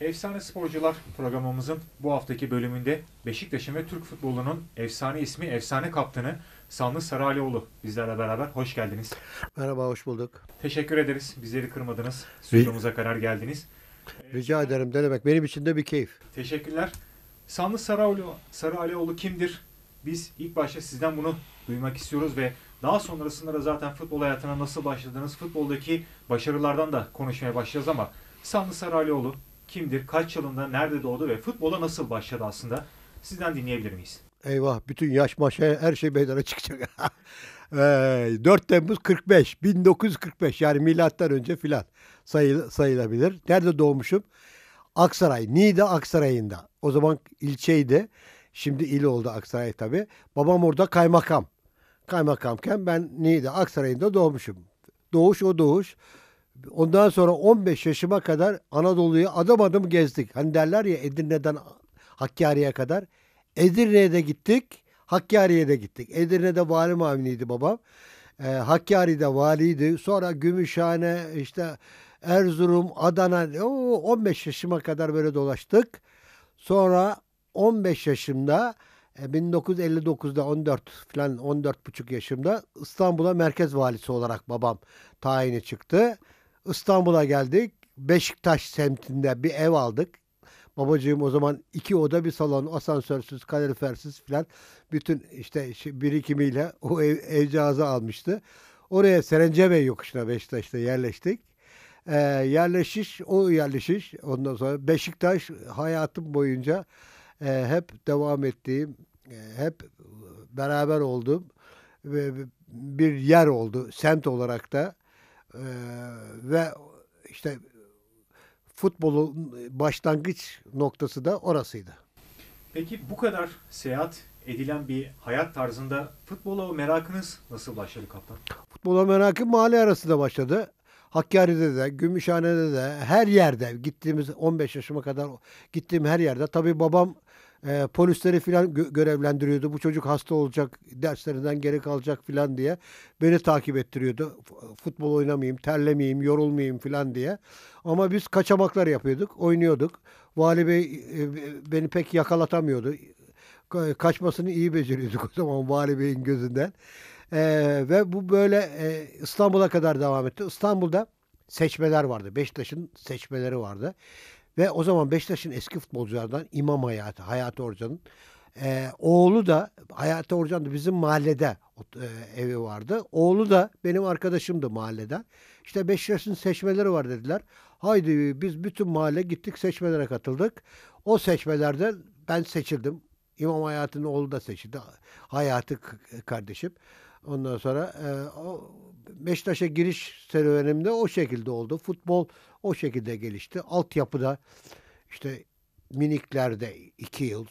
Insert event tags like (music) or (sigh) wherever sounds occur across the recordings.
Efsane Sporcular programımızın bu haftaki bölümünde Beşiktaş'ın ve Türk futbolunun efsane ismi, efsane kaptanı Sanlı Saralioğlu bizlerle beraber. Hoş geldiniz. Merhaba, hoş bulduk. Teşekkür ederiz. Bizleri kırmadınız. Stüdyomuza kadar geldiniz. Rica ederim. Ne demek? Benim için de bir keyif. Teşekkürler. Sanlı Saralioğlu, Saralioğlu kimdir? Biz ilk başta sizden bunu duymak istiyoruz ve daha sonrasında da zaten futbol hayatına nasıl başladınız, futboldaki başarılardan da konuşmaya başlayacağız ama Sanlı Saralioğlu kimdir, kaç yılında, nerede doğdu ve futbola nasıl başladı aslında? Sizden dinleyebilir miyiz? Eyvah bütün yaş maşa her şey meydana çıkacak. 4 (laughs) Temmuz 45, 1945 yani milattan önce filan sayıl sayılabilir. Nerede doğmuşum? Aksaray, Niğde Aksaray'ında. O zaman ilçeydi. Şimdi il oldu Aksaray tabii. Babam orada kaymakam kaymakamken ben neydi Aksaray'da doğmuşum. Doğuş o doğuş. Ondan sonra 15 yaşıma kadar Anadolu'yu adım adım gezdik. Hani derler ya Edirne'den Hakkari'ye kadar. Edirne'ye de gittik. Hakkari'ye de gittik. Edirne'de vali maviniydi babam. Ee, Hakkari'de valiydi. Sonra Gümüşhane işte Erzurum, Adana o 15 yaşıma kadar böyle dolaştık. Sonra 15 yaşımda 1959'da 14 falan 14 buçuk yaşımda İstanbul'a merkez valisi olarak babam tayini çıktı. İstanbul'a geldik. Beşiktaş semtinde bir ev aldık. Babacığım o zaman iki oda bir salon asansörsüz kalorifersiz filan bütün işte birikimiyle o ev, evcağızı almıştı. Oraya Serencebey yokuşuna Beşiktaş'ta yerleştik. Ee, yerleşiş o yerleşiş ondan sonra Beşiktaş hayatım boyunca e, hep devam ettiğim, e, hep beraber olduğum ve bir yer oldu semt olarak da e, ve işte futbolun başlangıç noktası da orasıydı. Peki bu kadar seyahat edilen bir hayat tarzında futbola merakınız nasıl başladı kaptan? Futbola merakım mahalle arasında başladı. Hakkari'de de, Gümüşhane'de de, her yerde gittiğimiz 15 yaşıma kadar gittiğim her yerde. Tabii babam e, polisleri filan gö- görevlendiriyordu. Bu çocuk hasta olacak, derslerinden geri kalacak filan diye beni takip ettiriyordu. Futbol oynamayayım, terlemeyeyim, yorulmayayım filan diye. Ama biz kaçamaklar yapıyorduk, oynuyorduk. Vali Bey e, beni pek yakalatamıyordu. Kaçmasını iyi beceriyorduk (laughs) o zaman Vali Bey'in gözünden. E, ve bu böyle e, İstanbul'a kadar devam etti. İstanbul'da seçmeler vardı. Beşiktaş'ın seçmeleri vardı. Ve o zaman Beşiktaş'ın eski futbolculardan İmam Hayati, Hayati Orcan'ın e, oğlu da Hayati Orcan da bizim mahallede e, evi vardı. Oğlu da benim arkadaşımdı mahalleden. İşte Beşiktaş'ın seçmeleri var dediler. Haydi biz bütün mahalle gittik seçmelere katıldık. O seçmelerde ben seçildim. İmam Hayati'nin oğlu da seçildi. Hayati kardeşim. Ondan sonra e, o Beşiktaş'a giriş serüvenimde o şekilde oldu. Futbol o şekilde gelişti. Altyapıda işte miniklerde iki yıl,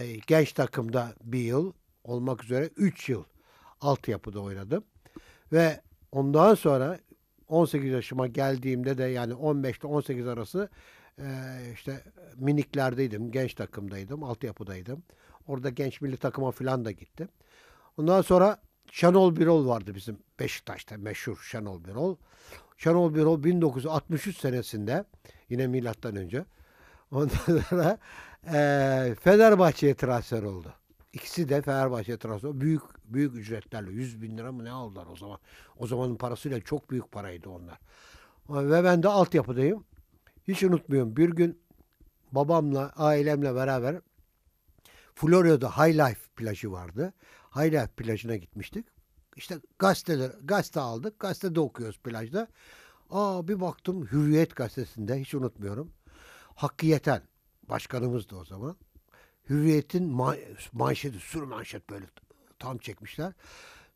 e, genç takımda bir yıl olmak üzere üç yıl altyapıda oynadım. Ve ondan sonra 18 yaşıma geldiğimde de yani 15 ile 18 arası e, işte miniklerdeydim, genç takımdaydım, altyapıdaydım. Orada genç milli takıma falan da gittim. Ondan sonra Şenol Birol vardı bizim Beşiktaş'ta meşhur Şenol Birol. Şenol Birol 1963 senesinde yine milattan önce ondan sonra (laughs) e, Fenerbahçe'ye transfer oldu. İkisi de Fenerbahçe transfer. Büyük büyük ücretlerle 100 bin lira mı ne aldılar o zaman? O zamanın parasıyla çok büyük paraydı onlar. Ve ben de altyapıdayım. Hiç unutmuyorum. Bir gün babamla, ailemle beraber Florya'da High Life plajı vardı. High Life plajına gitmiştik işte gazeteler, gazete aldık. Gazetede okuyoruz plajda. Aa bir baktım Hürriyet gazetesinde hiç unutmuyorum. Hakkı Yeten başkanımızdı o zaman. Hürriyet'in ma manşeti, sür manşet böyle tam çekmişler.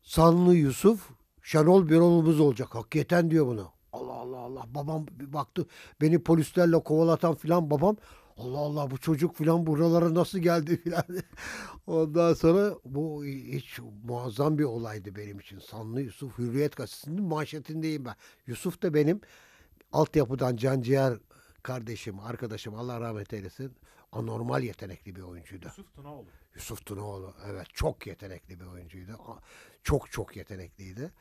Sanlı Yusuf Şenol Birol'umuz olacak. Hakkı Yeten diyor bunu. Allah Allah Allah babam bir baktı beni polislerle kovalatan filan babam Allah Allah bu çocuk filan buralara nasıl geldi (laughs) filan. Ondan sonra bu hiç muazzam bir olaydı benim için. Sanlı Yusuf Hürriyet gazetesinin manşetindeyim ben. Yusuf da benim altyapıdan canciğer kardeşim, arkadaşım Allah rahmet eylesin. Anormal yetenekli bir oyuncuydu. Yusuf Tunaoğlu. Yusuf Tunaoğlu evet çok yetenekli bir oyuncuydu. Çok çok yetenekliydi.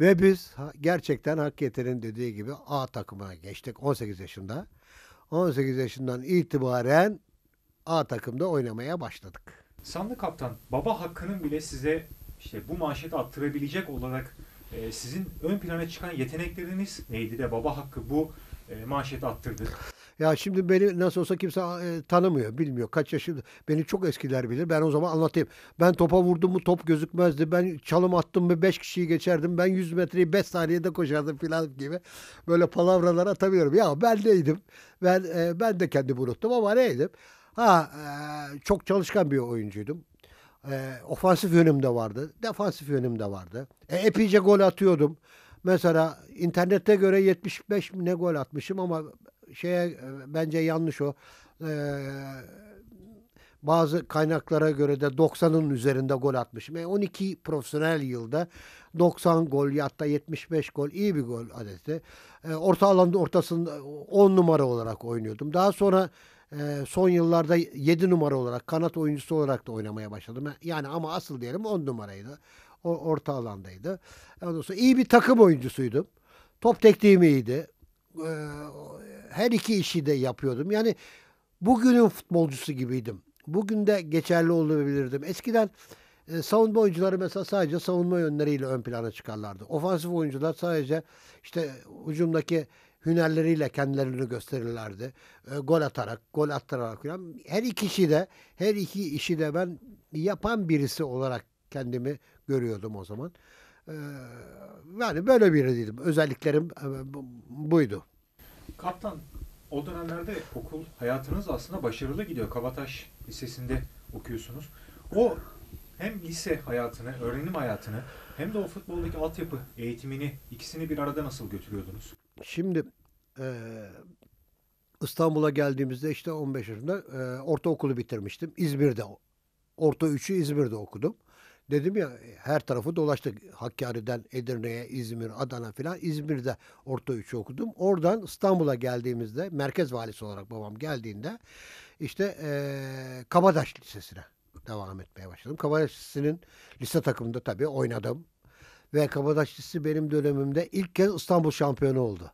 Ve biz gerçekten Hakkiyet'in dediği gibi A takımına geçtik 18 yaşında. 18 yaşından itibaren A takımda oynamaya başladık. Sanlı Kaptan, baba hakkının bile size işte bu manşeti attırabilecek olarak e, sizin ön plana çıkan yetenekleriniz neydi de baba hakkı bu e, manşeti attırdı? Ya şimdi beni nasıl olsa kimse e, tanımıyor, bilmiyor. Kaç yaşım beni çok eskiler bilir. Ben o zaman anlatayım. Ben topa vurdum mu top gözükmezdi. Ben çalım attım mı 5 kişiyi geçerdim. Ben 100 metreyi 5 saniyede koşardım filan gibi. Böyle palavralar atabiliyorum. Ya ben neydim? Ben e, ben de kendi unuttum ama neydim? Ha e, çok çalışkan bir oyuncuydum. E, ofansif yönüm de vardı. Defansif yönüm de vardı. E, epeyce gol atıyordum. Mesela internette göre 75 ne gol atmışım ama şeye e, bence yanlış o. Ee, bazı kaynaklara göre de 90'ın üzerinde gol atmışım. Yani e, 12 profesyonel yılda 90 gol ya hatta 75 gol iyi bir gol adeti. E, orta alanda ortasında 10 numara olarak oynuyordum. Daha sonra e, son yıllarda 7 numara olarak kanat oyuncusu olarak da oynamaya başladım. E, yani ama asıl diyelim 10 numaraydı. O orta alandaydı. Ondan sonra iyi bir takım oyuncusuydum. Top tekniğim iyiydi. E, her iki işi de yapıyordum. Yani bugünün futbolcusu gibiydim. Bugün de geçerli olabilirdim. Eskiden e, savunma oyuncuları mesela sadece savunma yönleriyle ön plana çıkarlardı. Ofansif oyuncular sadece işte ucumdaki hünerleriyle kendilerini gösterirlerdi. E, gol atarak, gol attırarak falan. Her iki işi de, her iki işi de ben yapan birisi olarak kendimi görüyordum o zaman. E, yani böyle biri dedim Özelliklerim e, buydu. Kaptan o dönemlerde okul hayatınız aslında başarılı gidiyor. Kabataş Lisesi'nde okuyorsunuz. O hem lise hayatını, öğrenim hayatını hem de o futboldaki altyapı eğitimini ikisini bir arada nasıl götürüyordunuz? Şimdi e, İstanbul'a geldiğimizde işte 15 yaşında e, ortaokulu bitirmiştim. İzmir'de orta 3'ü İzmir'de okudum. Dedim ya e, her tarafı dolaştık. Hakkari'den Edirne'ye, İzmir, Adana filan. İzmir'de orta üçü okudum. Oradan İstanbul'a geldiğimizde merkez valisi olarak babam geldiğinde işte ee, Kabadaş Lisesi'ne devam etmeye başladım. Kabadaş Lisesi'nin lise takımında tabii oynadım. Ve Kabadaş Lisesi benim dönemimde ilk kez İstanbul şampiyonu oldu.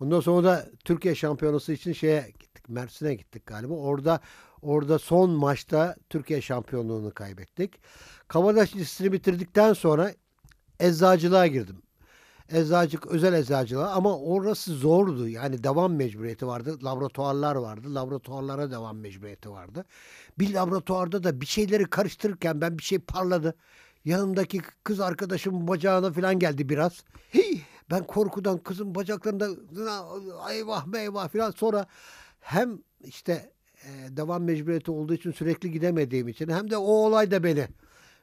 Ondan sonra da Türkiye şampiyonası için şeye gittik. Mersin'e gittik galiba. Orada Orada son maçta Türkiye şampiyonluğunu kaybettik. Kabadaş listini bitirdikten sonra eczacılığa girdim. Eczacılık, özel eczacılığa ama orası zordu. Yani devam mecburiyeti vardı. Laboratuvarlar vardı. Laboratuvarlara devam mecburiyeti vardı. Bir laboratuvarda da bir şeyleri karıştırırken ben bir şey parladı. Yanımdaki kız arkadaşım bacağına falan geldi biraz. Hii! Ben korkudan kızın bacaklarında eyvah meyvah falan sonra hem işte e, devam mecburiyeti olduğu için sürekli gidemediğim için hem de o olay da beni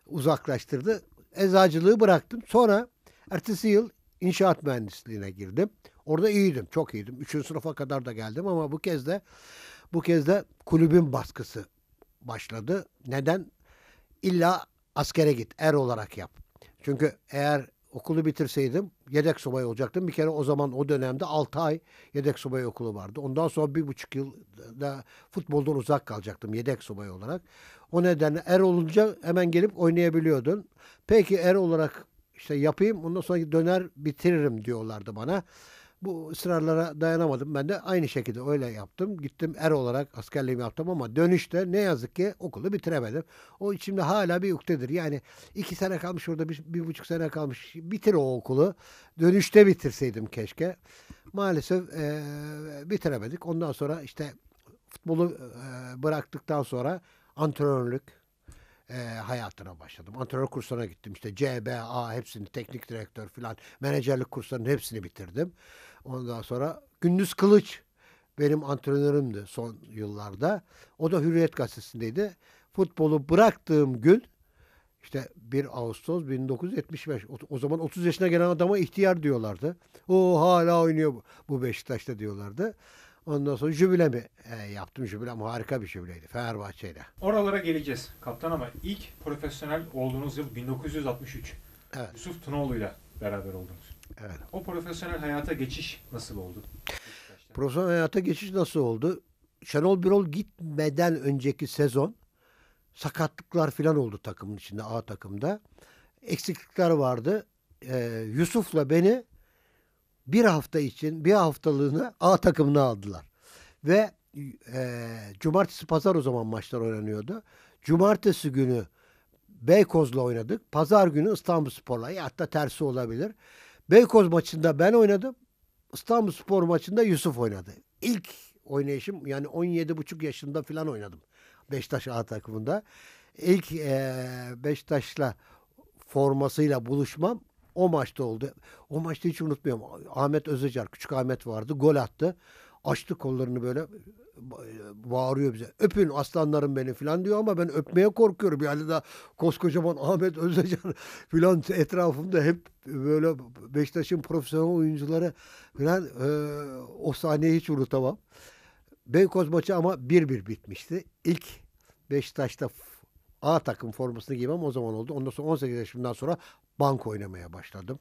uzaklaştırdı. Eczacılığı bıraktım. Sonra ertesi yıl inşaat mühendisliğine girdim. Orada iyiydim, çok iyiydim. Üçüncü sınıfa kadar da geldim ama bu kez de bu kez de kulübün baskısı başladı. Neden? İlla askere git, er olarak yap. Çünkü eğer okulu bitirseydim yedek subay olacaktım. Bir kere o zaman o dönemde 6 ay yedek subay okulu vardı. Ondan sonra bir buçuk yıl da futboldan uzak kalacaktım yedek subay olarak. O nedenle er olunca hemen gelip oynayabiliyordun. Peki er olarak işte yapayım ondan sonra döner bitiririm diyorlardı bana bu ısrarlara dayanamadım. Ben de aynı şekilde öyle yaptım. Gittim er olarak askerliğimi yaptım ama dönüşte ne yazık ki okulu bitiremedim. O içimde hala bir uktedir. Yani iki sene kalmış orada bir, bir buçuk sene kalmış. Bitir o okulu. Dönüşte bitirseydim keşke. Maalesef e, bitiremedik. Ondan sonra işte futbolu e, bıraktıktan sonra antrenörlük e, hayatına başladım. Antrenör kurslarına gittim. İşte CBA hepsini teknik direktör filan menajerlik kurslarının hepsini bitirdim. Ondan sonra Gündüz Kılıç benim antrenörümdü son yıllarda. O da Hürriyet Gazetesi'ndeydi. Futbolu bıraktığım gün işte 1 Ağustos 1975. O, zaman 30 yaşına gelen adama ihtiyar diyorlardı. O hala oynuyor bu, bu Beşiktaş'ta diyorlardı. Ondan sonra jübile e, yaptım? Jübilem harika bir jübileydi Fenerbahçe'yle. Oralara geleceğiz kaptan ama ilk profesyonel olduğunuz yıl 1963. Evet. Yusuf Tunoğlu'yla beraber oldunuz. Evet. O profesyonel hayata geçiş nasıl oldu? Profesyonel hayata geçiş nasıl oldu? Şenol Birol gitmeden önceki sezon sakatlıklar falan oldu takımın içinde A takımda. Eksiklikler vardı. Ee, Yusuf'la beni bir hafta için bir haftalığına A takımına aldılar. Ve e, cumartesi pazar o zaman maçlar oynanıyordu. Cumartesi günü Beykoz'la oynadık. Pazar günü İstanbul Spor'la ya hatta tersi olabilir. Beykoz maçında ben oynadım. İstanbul Spor maçında Yusuf oynadı. İlk oynayışım yani 17,5 yaşında falan oynadım. Beşiktaş A takımında. İlk e, Beşiktaş'la formasıyla buluşmam o maçta oldu. O maçta hiç unutmuyorum. Ahmet Özecar, küçük Ahmet vardı. Gol attı. Açtı kollarını böyle e, bağırıyor bize. Öpün aslanlarım beni falan diyor ama ben öpmeye korkuyorum. Yani da koskocaman Ahmet Özdecan (laughs) falan etrafımda hep böyle Beşiktaş'ın profesyonel oyuncuları falan e, o sahneyi hiç unutamam. Beykoz maçı ama bir bir bitmişti. İlk Beşiktaş'ta A takım formasını giymem o zaman oldu. Ondan sonra 18 yaşımdan sonra bank oynamaya başladım.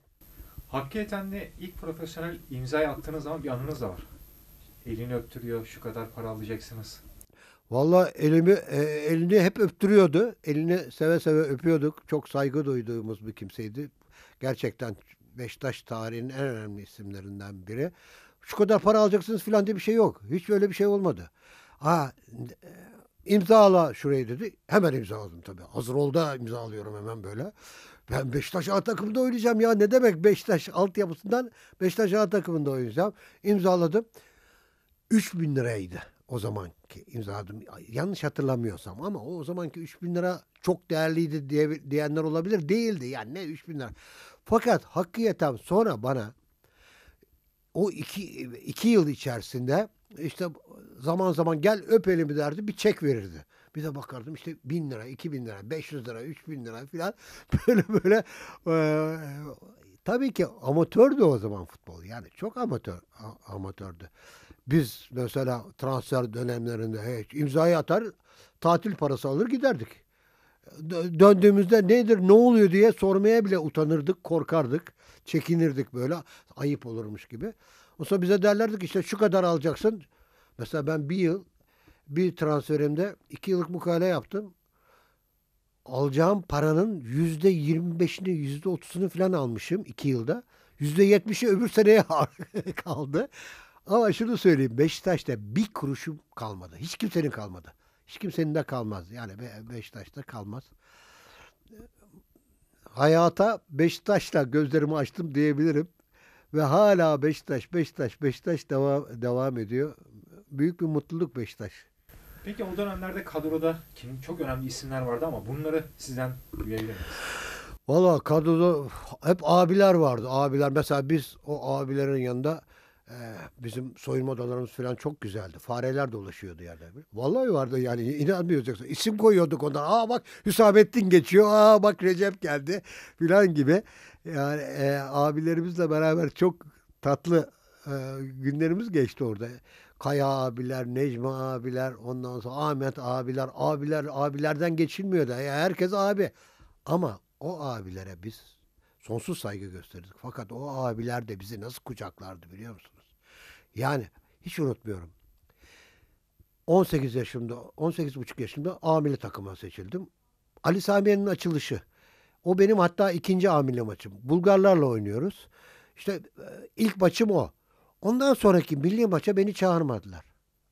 Hakikaten de ilk profesyonel imzayı attığınız zaman bir anınız da var elini öptürüyor. Şu kadar para alacaksınız. Valla elimi e, elini hep öptürüyordu. Elini seve seve öpüyorduk. Çok saygı duyduğumuz bir kimseydi. Gerçekten Beştaş tarihinin en önemli isimlerinden biri. Şu kadar para alacaksınız filan diye bir şey yok. Hiç öyle bir şey olmadı. Ha imzala şurayı dedi. Hemen imzaladım tabii. Hazır oldu imzalıyorum hemen böyle. Ben Beşiktaş A takımında oynayacağım ya. Ne demek Beşiktaş altyapısından Beşiktaş A takımında oynayacağım. İmzaladım. 3000 liraydı o zamanki imzaladım. Yanlış hatırlamıyorsam ama o zamanki 3000 lira çok değerliydi diye, diyenler olabilir. Değildi yani ne 3000 lira. Fakat Hakkı Yetem sonra bana o iki, iki yıl içerisinde işte zaman zaman gel öp elimi derdi bir çek verirdi. Bir de bakardım işte bin lira, iki bin lira, beş yüz lira, üç bin lira falan (laughs) böyle böyle e, tabii ki amatördü o zaman futbol yani çok amatör a, amatördü. Biz mesela transfer dönemlerinde hiç imzayı atar, tatil parası alır giderdik. döndüğümüzde nedir, ne oluyor diye sormaya bile utanırdık, korkardık, çekinirdik böyle ayıp olurmuş gibi. Oysa bize derlerdik işte şu kadar alacaksın. Mesela ben bir yıl bir transferimde iki yıllık mukale yaptım. Alacağım paranın yüzde yirmi beşini, yüzde otuzunu falan almışım iki yılda. Yüzde yetmişi öbür seneye (laughs) kaldı. Ama şunu söyleyeyim. Beşiktaş'ta bir kuruşum kalmadı. Hiç kimsenin kalmadı. Hiç kimsenin de kalmaz. Yani Be Beşiktaş'ta kalmaz. Hayata Beşiktaş'la gözlerimi açtım diyebilirim. Ve hala Beşiktaş, Beşiktaş, Beşiktaş devam, devam ediyor. Büyük bir mutluluk Beşiktaş. Peki o dönemlerde kadroda kim çok önemli isimler vardı ama bunları sizden duyabilir miyiz? Valla kadroda hep abiler vardı. Abiler mesela biz o abilerin yanında ee, bizim soyunma odalarımız falan çok güzeldi. Fareler dolaşıyordu yerde. Vallahi vardı yani inanmayacaksın. İsim koyuyorduk ondan. Aa bak Hüsamettin geçiyor. Aa bak Recep geldi falan gibi. Yani e, abilerimizle beraber çok tatlı e, günlerimiz geçti orada. Kaya abiler, Necmi abiler, ondan sonra Ahmet abiler, abiler abilerden geçilmiyordu. Yani e, herkes abi. Ama o abilere biz sonsuz saygı gösterdik. Fakat o abiler de bizi nasıl kucaklardı biliyor musun? Yani hiç unutmuyorum. 18 yaşımda, 18 buçuk yaşımda amili takıma seçildim. Ali Sami'nin açılışı. O benim hatta ikinci amile maçım. Bulgarlarla oynuyoruz. İşte e, ilk maçım o. Ondan sonraki milli maça beni çağırmadılar.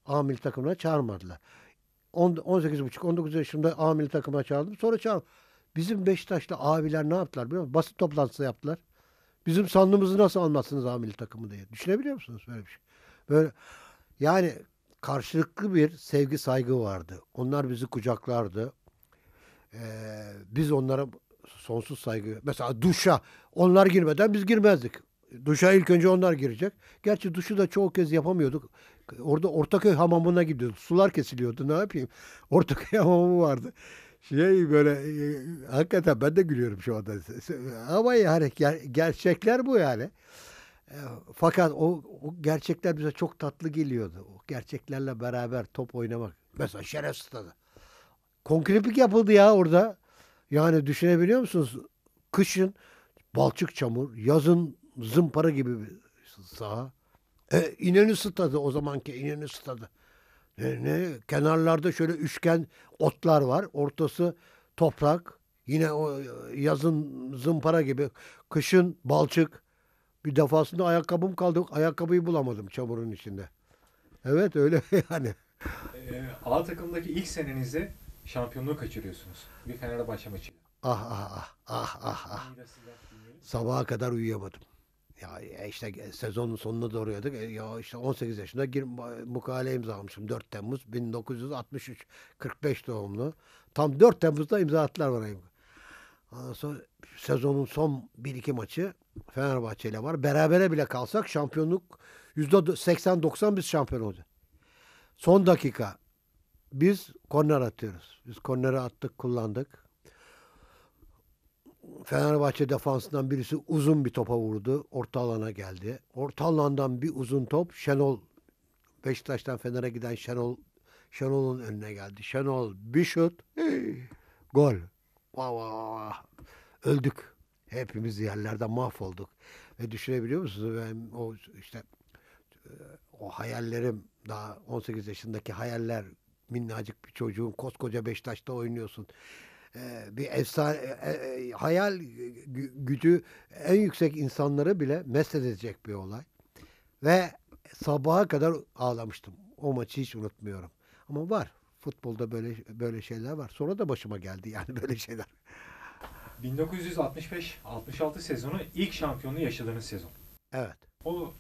Amil takımına çağırmadılar. 18 buçuk, 19 yaşımda amil takıma çağırdım. Sonra çağırdım. Bizim Beşiktaş'ta abiler ne yaptılar biliyor musun? Basit toplantısı yaptılar. Bizim sandığımızı nasıl almazsınız amil takımı diye. Düşünebiliyor musunuz böyle bir şey? Böyle yani karşılıklı bir sevgi saygı vardı. Onlar bizi kucaklardı. Ee, biz onlara sonsuz saygı. Mesela duşa onlar girmeden biz girmezdik. Duşa ilk önce onlar girecek. Gerçi duşu da çoğu kez yapamıyorduk. Orada Ortaköy hamamına gidiyorduk. Sular kesiliyordu ne yapayım. (laughs) Ortaköy hamamı vardı. Şey böyle e, hakikaten ben de gülüyorum şu anda. Ama yani ger gerçekler bu yani fakat o, o gerçekler bize çok tatlı geliyordu. O gerçeklerle beraber top oynamak. Mesela Şeref Stadı. Konkrepik yapıldı ya orada. Yani düşünebiliyor musunuz? Kışın balçık çamur, yazın zımpara gibi bir saha. E, İnönü Stadı o zamanki İnönü Stadı. Ne, ne? Kenarlarda şöyle üçgen otlar var. Ortası toprak. Yine o e, yazın zımpara gibi. Kışın balçık. Bir defasında ayakkabım kaldı. Ayakkabıyı bulamadım çamurun içinde. Evet öyle (laughs) yani. E, A takımdaki ilk senenizde şampiyonluğu kaçırıyorsunuz. Bir Fenerbahçe maçı. Ah ah ah ah ah ah. ah. Sabaha kadar uyuyamadım. Ya işte e, sezonun sonuna doğru e, Ya işte 18 yaşında gir, mukale imzalamışım. 4 Temmuz 1963. 45 doğumlu. Tam 4 Temmuz'da imza attılar bana. Ondan sonra sezonun son 1-2 maçı Fenerbahçe ile var. Berabere bile kalsak şampiyonluk %80-90 biz şampiyon olacağız. Son dakika biz korner atıyoruz. Biz korneri attık, kullandık. Fenerbahçe defansından birisi uzun bir topa vurdu. Orta alana geldi. Orta alandan bir uzun top Şenol Beşiktaş'tan Fener'e giden Şenol Şenol'un önüne geldi. Şenol bir şut. gol. Vah vah vah öldük. Hepimiz yerlerde mahvolduk. Ve düşünebiliyor musunuz? Ben o işte e, o hayallerim daha 18 yaşındaki hayaller minnacık bir çocuğun koskoca Beşiktaş'ta oynuyorsun. E, bir efsane e, hayal gücü en yüksek insanları bile meshedecek bir olay. Ve sabaha kadar ağlamıştım. O maçı hiç unutmuyorum. Ama var. Futbolda böyle böyle şeyler var. Sonra da başıma geldi yani (laughs) böyle şeyler. 1965-66 sezonu ilk şampiyonluğu yaşadığınız sezon. Evet. O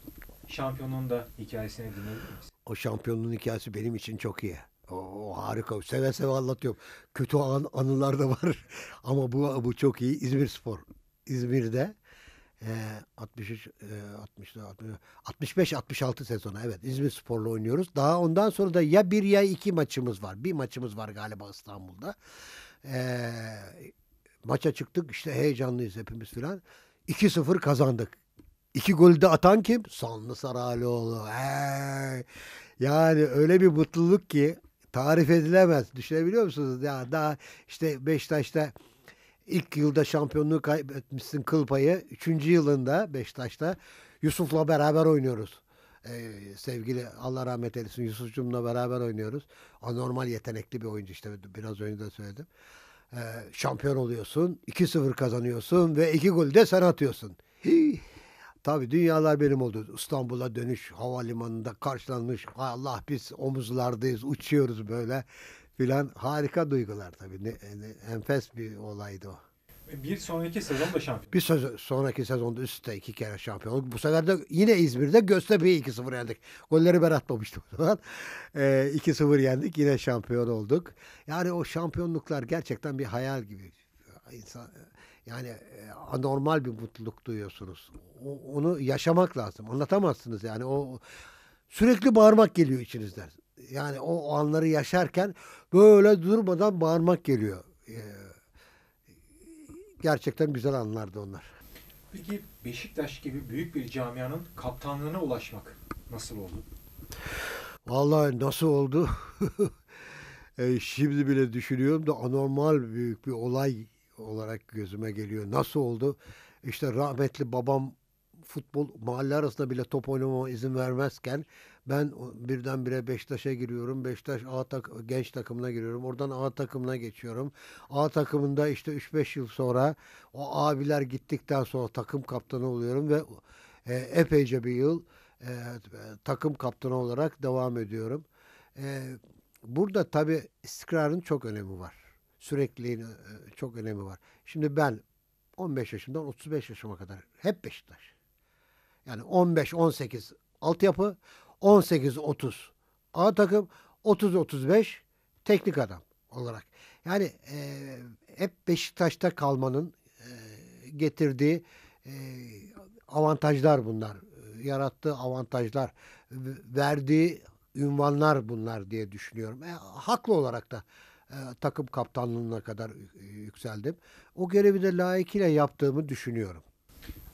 şampiyonluğun da hikayesini dinleyebilir miyiz? O şampiyonluğun hikayesi benim için çok iyi. O, o harika. Seve seve anlatıyorum. Kötü an, anılar da var. (laughs) Ama bu bu çok iyi. İzmir Spor. İzmir'de 65 e, 66 e, sezonu evet İzmir Spor'la oynuyoruz. Daha ondan sonra da ya bir ya iki maçımız var. Bir maçımız var galiba İstanbul'da. E, Maça çıktık işte heyecanlıyız hepimiz filan. 2-0 kazandık. İki golü de atan kim? Sanlı Saralioğlu. Hey! Yani öyle bir mutluluk ki tarif edilemez. Düşünebiliyor musunuz? Ya daha işte Beşiktaş'ta ilk yılda şampiyonluğu kaybetmişsin kıl payı. Üçüncü yılında Beşiktaş'ta Yusuf'la beraber oynuyoruz. Ee, sevgili Allah rahmet eylesin Yusuf'cumla beraber oynuyoruz. O normal yetenekli bir oyuncu işte biraz önce de söyledim e, şampiyon oluyorsun. 2-0 kazanıyorsun ve 2 gol de sen atıyorsun. Hii. Tabii dünyalar benim oldu. İstanbul'a dönüş havalimanında karşılanmış. Allah biz omuzlardayız, uçuyoruz böyle filan. Harika duygular tabii. Ne, ne, enfes bir olaydı o. Bir sonraki sezon da şampiyon. Bir söz, sonraki sezonda üst üste iki kere şampiyonluk. Bu sefer de yine İzmir'de Göztepe'yi 2-0 yendik. Golleri ben atmamıştım o zaman. (laughs) E, ee, 2-0 yendik yine şampiyon olduk. Yani o şampiyonluklar gerçekten bir hayal gibi. İnsan, yani e, anormal bir mutluluk duyuyorsunuz. O, onu yaşamak lazım. Anlatamazsınız yani. O sürekli bağırmak geliyor içinizden. Yani o, o anları yaşarken böyle durmadan bağırmak geliyor. E, Gerçekten güzel anlardı onlar. Peki Beşiktaş gibi büyük bir camianın kaptanlığına ulaşmak nasıl oldu? Vallahi nasıl oldu? (laughs) e, şimdi bile düşünüyorum da anormal büyük bir olay olarak gözüme geliyor. Nasıl oldu? İşte rahmetli babam futbol mahalle arasında bile top oynamama izin vermezken ben birdenbire Beşiktaş'a giriyorum. Beşiktaş A tak genç takımına giriyorum. Oradan A takımına geçiyorum. A takımında işte 3-5 yıl sonra o abiler gittikten sonra takım kaptanı oluyorum ve e, epeyce bir yıl e, takım kaptanı olarak devam ediyorum. E, burada tabii istikrarın çok önemi var. Sürekliliğin e, çok önemi var. Şimdi ben 15 yaşından 35 yaşıma kadar hep Beşiktaş. Yani 15, 18 altyapı, 18-30 A takım 30-35 teknik adam olarak. Yani e, hep Beşiktaş'ta kalmanın e, getirdiği e, avantajlar bunlar. Yarattığı avantajlar, verdiği ünvanlar bunlar diye düşünüyorum. E, haklı olarak da e, takım kaptanlığına kadar e, yükseldim. O görevi de layıkıyla yaptığımı düşünüyorum.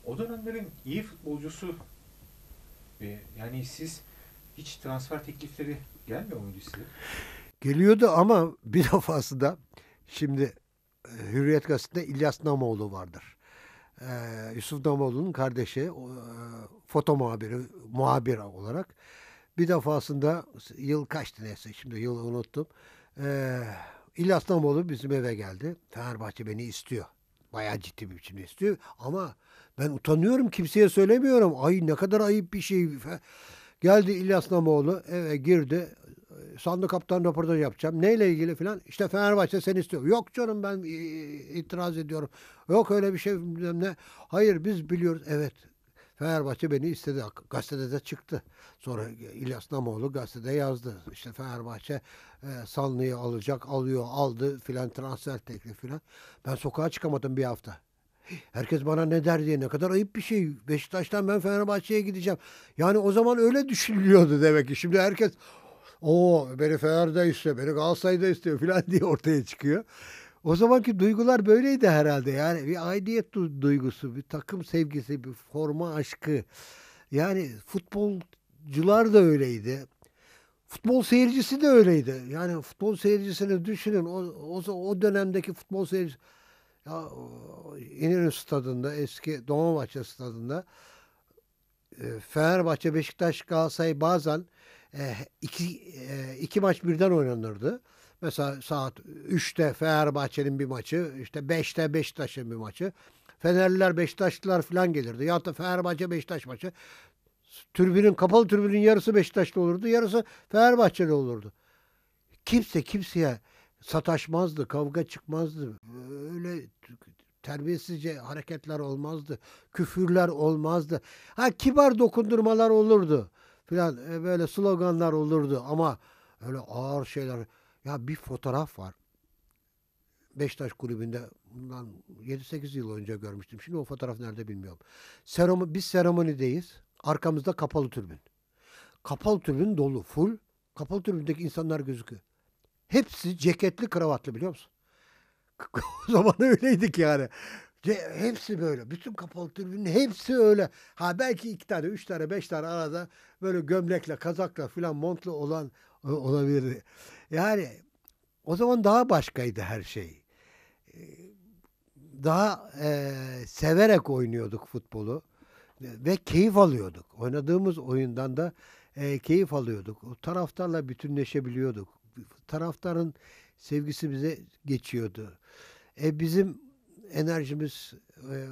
O dönemlerin iyi futbolcusu e, yani siz hiç transfer teklifleri gelmiyor muydu size? Geliyordu ama (laughs) bir defasında şimdi e, Hürriyet Gazetesi'nde İlyas Namoğlu vardır. Ee, Yusuf Namoğlu'nun kardeşi o, e, foto muhabiri, muhabir olarak bir defasında yıl kaçtı neyse şimdi yılı unuttum. Ee, İlyas Namoğlu bizim eve geldi. Fenerbahçe beni istiyor. Bayağı ciddi bir biçimde istiyor ama ben utanıyorum kimseye söylemiyorum. Ay ne kadar ayıp bir şey. Geldi İlyas Namoğlu eve girdi. Sandık kaptan röportaj yapacağım. Neyle ilgili filan? İşte Fenerbahçe seni istiyor. Yok canım ben e, e, itiraz ediyorum. Yok öyle bir şey bilmem ne. Hayır biz biliyoruz. Evet Fenerbahçe beni istedi. Gazetede de çıktı. Sonra İlyas Namoğlu gazetede yazdı. İşte Fenerbahçe e, Sanlı'yı alacak, alıyor, aldı filan transfer teklifi filan. Ben sokağa çıkamadım bir hafta. Herkes bana ne der diye ne kadar ayıp bir şey. Beşiktaş'tan ben Fenerbahçe'ye gideceğim. Yani o zaman öyle düşünülüyordu demek ki. Şimdi herkes o beni Fener'de istiyor, beni Galatasaray'da istiyor (laughs) falan diye ortaya çıkıyor. O zamanki duygular böyleydi herhalde. Yani bir aidiyet duygusu, bir takım sevgisi, bir forma aşkı. Yani futbolcular da öyleydi. Futbol seyircisi de öyleydi. Yani futbol seyircisini düşünün. O, o, o dönemdeki futbol seyircisi ya İnönü stadında eski Dolmabahçe stadında e, Fenerbahçe, Beşiktaş, Galatasaray bazen e, iki, e, iki maç birden oynanırdı. Mesela saat 3'te Fenerbahçe'nin bir maçı, işte 5'te Beşiktaş'ın bir maçı. Fenerliler, Beşiktaşlılar falan gelirdi. Ya da Fenerbahçe, Beşiktaş maçı. Türbünün, kapalı türbünün yarısı Beşiktaşlı olurdu, yarısı Fenerbahçeli olurdu. Kimse kimseye sataşmazdı, kavga çıkmazdı. Öyle terbiyesizce hareketler olmazdı, küfürler olmazdı. Ha kibar dokundurmalar olurdu filan e, böyle sloganlar olurdu ama öyle ağır şeyler. Ya bir fotoğraf var. Beşiktaş kulübünde bundan 7-8 yıl önce görmüştüm. Şimdi o fotoğraf nerede bilmiyorum. Seromu, biz seremonideyiz. Arkamızda kapalı tribün. Kapalı tribün dolu, full. Kapalı tribündeki insanlar gözüküyor. Hepsi ceketli kravatlı biliyor musun? (laughs) o zaman öyleydik yani. Ce hepsi böyle. Bütün kapalı tribünün hepsi öyle. Ha belki iki tane, üç tane, beş tane arada böyle gömlekle, kazakla filan montlu olan e, olabilirdi. Yani o zaman daha başkaydı her şey. E, daha e, severek oynuyorduk futbolu ve keyif alıyorduk. Oynadığımız oyundan da e, keyif alıyorduk. O taraftarla bütünleşebiliyorduk taraftarın sevgisi bize geçiyordu. E bizim enerjimiz e,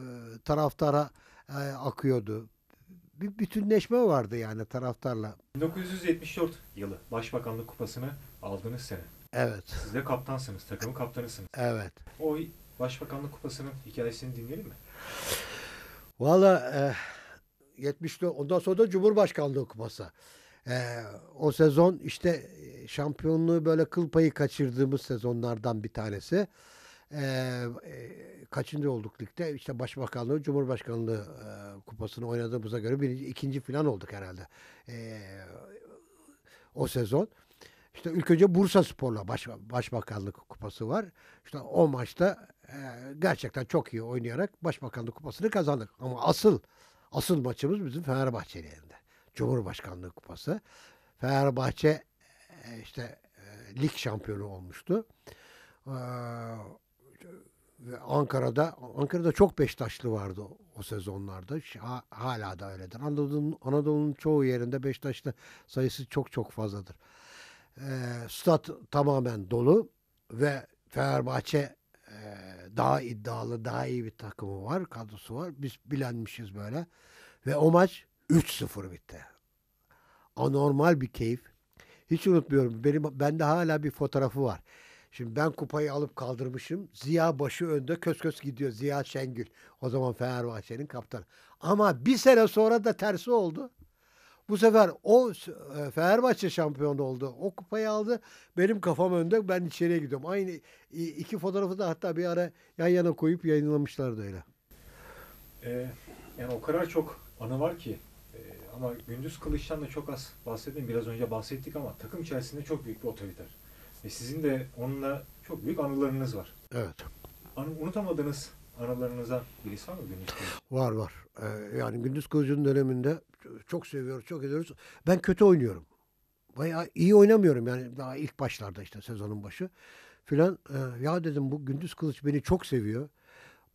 taraftara e, akıyordu. Bir bütünleşme vardı yani taraftarla. 1974 yılı Başbakanlık Kupası'nı aldınız sene. Evet. Siz de kaptansınız, takımın kaptanısınız. Evet. O Başbakanlık Kupası'nın hikayesini dinleyelim mi? Valla e, 74 ondan sonra da Cumhurbaşkanlığı Kupası. Ee, o sezon işte e, şampiyonluğu böyle kıl payı kaçırdığımız sezonlardan bir tanesi. Ee, e, kaçıncı olduk ligde? İşte Başbakanlığı, Cumhurbaşkanlığı e, kupasını oynadığımıza göre birinci, ikinci falan olduk herhalde. Ee, o sezon. İşte ilk önce Bursa Spor'la baş, Başbakanlık Kupası var. İşte o maçta e, gerçekten çok iyi oynayarak Başbakanlık Kupası'nı kazandık. Ama asıl asıl maçımız bizim Fenerbahçe'nin elinde. Cumhurbaşkanlığı Kupası. Fenerbahçe e, işte e, lig şampiyonu olmuştu. Ve Ankara'da Ankara'da çok Beşiktaşlı vardı o sezonlarda. Hala da öyledir. Anadolu'nun Anadolu'nun çoğu yerinde Beşiktaşlı sayısı çok çok fazladır. Stat tamamen dolu ve Fenerbahçe daha iddialı, daha iyi bir takımı var, kadrosu var. Biz bilenmişiz böyle. Ve o maç 3-0 bitti. Anormal bir keyif. Hiç unutmuyorum. Benim bende hala bir fotoğrafı var. Şimdi ben kupayı alıp kaldırmışım. Ziya başı önde kös kös gidiyor. Ziya Şengül. O zaman Fenerbahçe'nin kaptanı. Ama bir sene sonra da tersi oldu. Bu sefer o e, Fenerbahçe şampiyon oldu. O kupayı aldı. Benim kafam önde. Ben içeriye gidiyorum. Aynı iki fotoğrafı da hatta bir ara yan yana koyup yayınlamışlardı öyle. Ee, yani o kadar çok anı var ki ama Gündüz Kılıç'tan da çok az bahsettim. Biraz önce bahsettik ama takım içerisinde çok büyük bir otoriter. Ve sizin de onunla çok büyük anılarınız var. Evet. An unutamadığınız anılarınıza birisi var mı Gündüz Kılıç? Var var. Ee, yani Gündüz Kılıç'ın döneminde çok seviyoruz, çok ediyoruz. Ben kötü oynuyorum. Bayağı iyi oynamıyorum yani daha ilk başlarda işte sezonun başı filan. Ee, ya dedim bu Gündüz Kılıç beni çok seviyor.